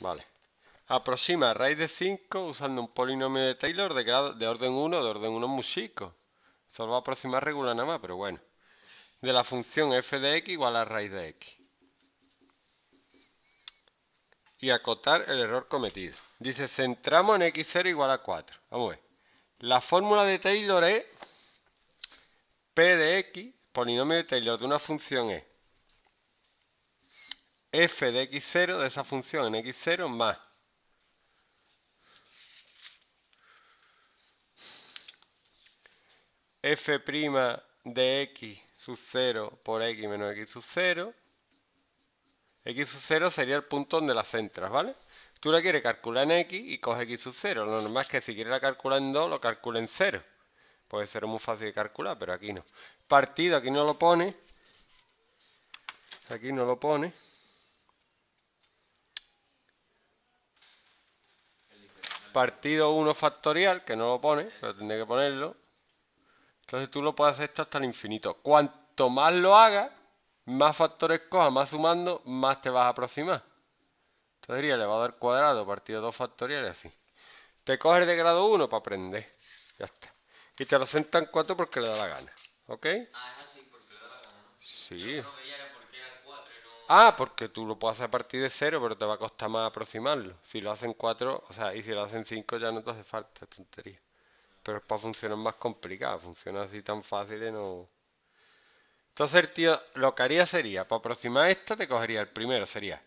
Vale. Aproxima raíz de 5 usando un polinomio de Taylor de, grado, de orden 1, de orden 1 muy Solo va a aproximar regular nada más, pero bueno. De la función f de x igual a raíz de x. Y acotar el error cometido. Dice, centramos en x0 igual a 4. Vamos a ver. La fórmula de Taylor es p de x, polinomio de Taylor de una función e f de x0 de esa función en x0 más f' de x sub 0 por x menos x sub 0. x sub 0 sería el punto donde las centras, ¿vale? Tú la quieres calcular en x y coge x sub 0. Lo normal es que si quieres la calcular en 2, lo calcula en 0. Puede ser muy fácil de calcular, pero aquí no. Partido, aquí no lo pone. Aquí no lo pone. partido 1 factorial, que no lo pone, pero tendré que ponerlo. Entonces tú lo puedes hacer hasta el infinito. Cuanto más lo hagas, más factores cojas, más sumando, más te vas a aproximar. Entonces diría elevado al cuadrado, partido 2 factorial y así. Te coges de grado 1 para aprender. Ya está. Y te lo sentan 4 porque le da la gana. ¿Ok? Ah, es así, porque le da la gana, Sí. Ah, porque tú lo puedes hacer a partir de 0 pero te va a costar más aproximarlo. Si lo hacen cuatro, o sea, y si lo hacen cinco ya no te hace falta tontería. Pero es para funcionar más complicado, funciona así tan fácil y no... Entonces el tío lo que haría sería, para aproximar esto te cogería el primero, sería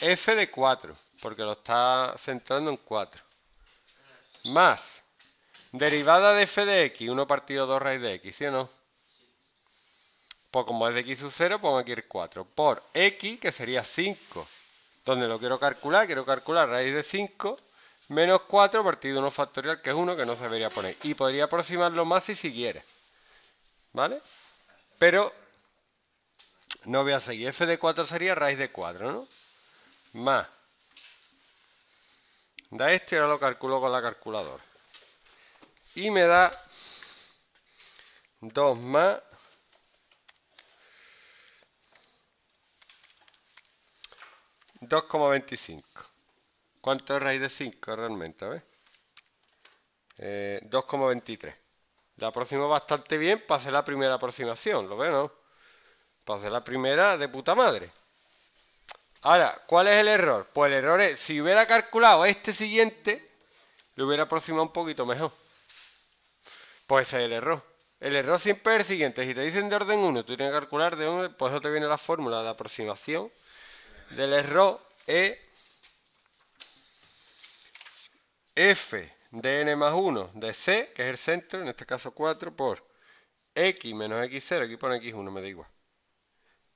f de 4, porque lo está centrando en 4. Más derivada de f de x, 1 partido 2 raíz de x, ¿sí o no? Pues como es de x sub 0, pongo aquí el 4. Por x, que sería 5. Donde lo quiero calcular, quiero calcular raíz de 5 menos 4 partido 1 factorial, que es 1, que no se debería poner. Y podría aproximarlo más si quiere ¿Vale? Pero no voy a seguir. f de 4 sería raíz de 4, ¿no? Más. Da esto y ahora lo calculo con la calculadora. Y me da 2 más 2,25. ¿Cuánto es raíz de 5 realmente? 2,23. Eh, la aproximo bastante bien para hacer la primera aproximación, ¿lo veo? no? Para hacer la primera de puta madre. Ahora, ¿cuál es el error? Pues el error es, si hubiera calculado este siguiente, lo hubiera aproximado un poquito mejor. Pues ese es el error. El error siempre es el siguiente. Si te dicen de orden 1, tú tienes que calcular de 1, pues no te viene la fórmula de aproximación del error E f de n más 1 de c, que es el centro, en este caso 4, por x menos x0, aquí pone x1, me da igual.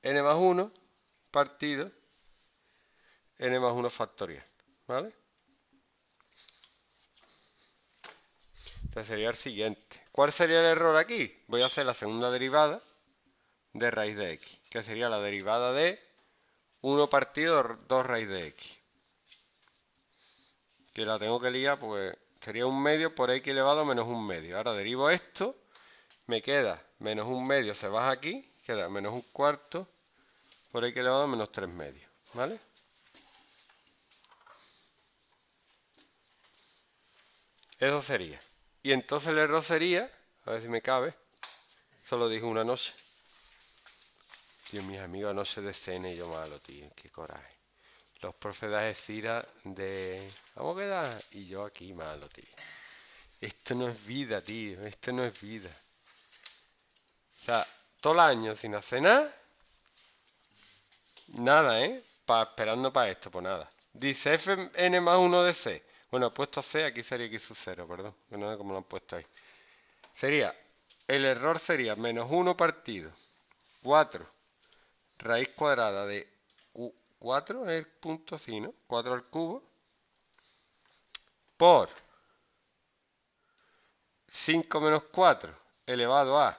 n más 1 partido n más 1 factorial, ¿vale? Entonces sería el siguiente. ¿Cuál sería el error aquí? Voy a hacer la segunda derivada de raíz de x, que sería la derivada de 1 partido 2 raíz de x. Que la tengo que liar, pues sería un medio por x elevado menos un medio. Ahora derivo esto, me queda menos un medio, se baja aquí, queda menos un cuarto por x elevado menos 3 medios. ¿Vale? Eso sería. Y entonces el error sería, a ver si me cabe, solo dije una noche. Tío, mis amigos no se decenen yo malo, tío. Qué coraje. Los profes de de... cómo Y yo aquí malo, tío. Esto no es vida, tío. Esto no es vida. O sea, todo el año sin hacer nada. Nada, ¿eh? esperando para esto, pues nada. Dice FN más 1 de C. Bueno, he puesto C, aquí sería X sub 0, perdón. Que no sé cómo lo han puesto ahí. Sería, el error sería menos 1 partido. 4 raíz cuadrada de 4 es el punto fino, 4 al cubo por 5 menos 4 elevado a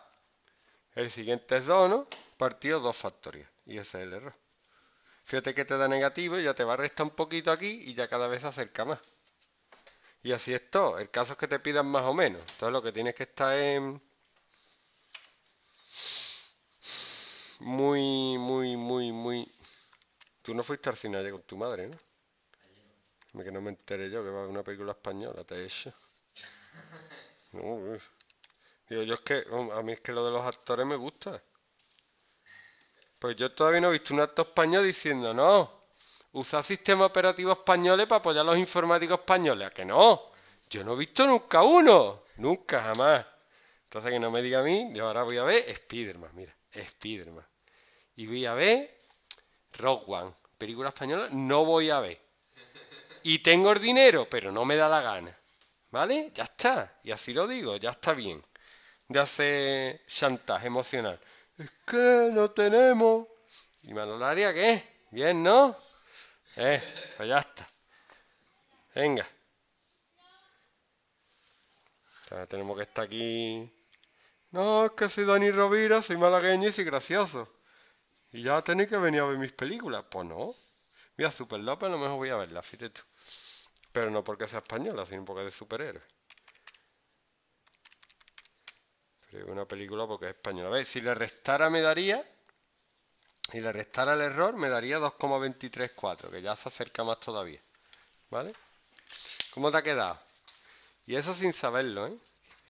el siguiente es 2, ¿no? Partido 2 factorial. Y ese es el error. Fíjate que te da negativo, ya te va a restar un poquito aquí y ya cada vez se acerca más. Y así es todo. El caso es que te pidan más o menos. Entonces lo que tienes que estar en... muy, muy, muy, muy... Tú no fuiste al cine ayer con tu madre, ¿no? Dime Que no me enteré yo que va a una película española, te he hecho. yo es que, a mí es que lo de los actores me gusta. Pues yo todavía no he visto un acto español diciendo, no, usa sistemas operativos españoles para apoyar a los informáticos españoles. ¿A que no? Yo no he visto nunca uno. Nunca, jamás. Entonces que no me diga a mí, yo ahora voy a ver Spiderman, mira, Spiderman y voy a ver Rock One, película española, no voy a ver. Y tengo el dinero, pero no me da la gana. ¿Vale? Ya está. Y así lo digo, ya está bien. De hacer chantaje emocional. Es que no tenemos. ¿Y Manolaria qué? Bien, ¿no? Eh, pues ya está. Venga. tenemos que estar aquí. No, es que soy Dani Rovira, soy malagueño y soy gracioso. Y ya tenéis que venir a ver mis películas. Pues no. Mira, Super López a lo mejor voy a verla, fíjate tú. Pero no porque sea española, sino porque es de superhéroe. Pero es una película porque es española. ver, Si le restara me daría... Y si le restara el error me daría 2,234, que ya se acerca más todavía. ¿Vale? ¿Cómo te ha quedado? Y eso sin saberlo, ¿eh?